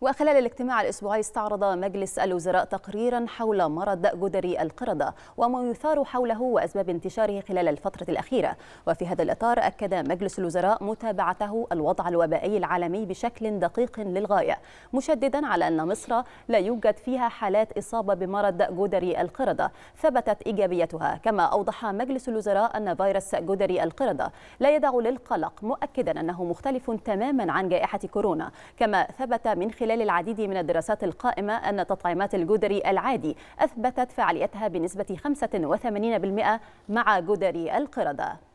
وخلال الاجتماع الأسبوعي استعرض مجلس الوزراء تقريرا حول مرض جدري القردة وما يثار حوله وأسباب انتشاره خلال الفترة الأخيرة وفي هذا الإطار أكد مجلس الوزراء متابعته الوضع الوبائي العالمي بشكل دقيق للغاية مشددا على أن مصر لا يوجد فيها حالات إصابة بمرض جدري القردة ثبتت إيجابيتها كما أوضح مجلس الوزراء أن فيروس جدري القردة لا يدع للقلق مؤكدا أنه مختلف تماما عن جائحة كورونا كما ثبت من خلال خلال العديد من الدراسات القائمة أن تطعيمات الجدري العادي أثبتت فعاليتها بنسبة 85% مع جدري القردة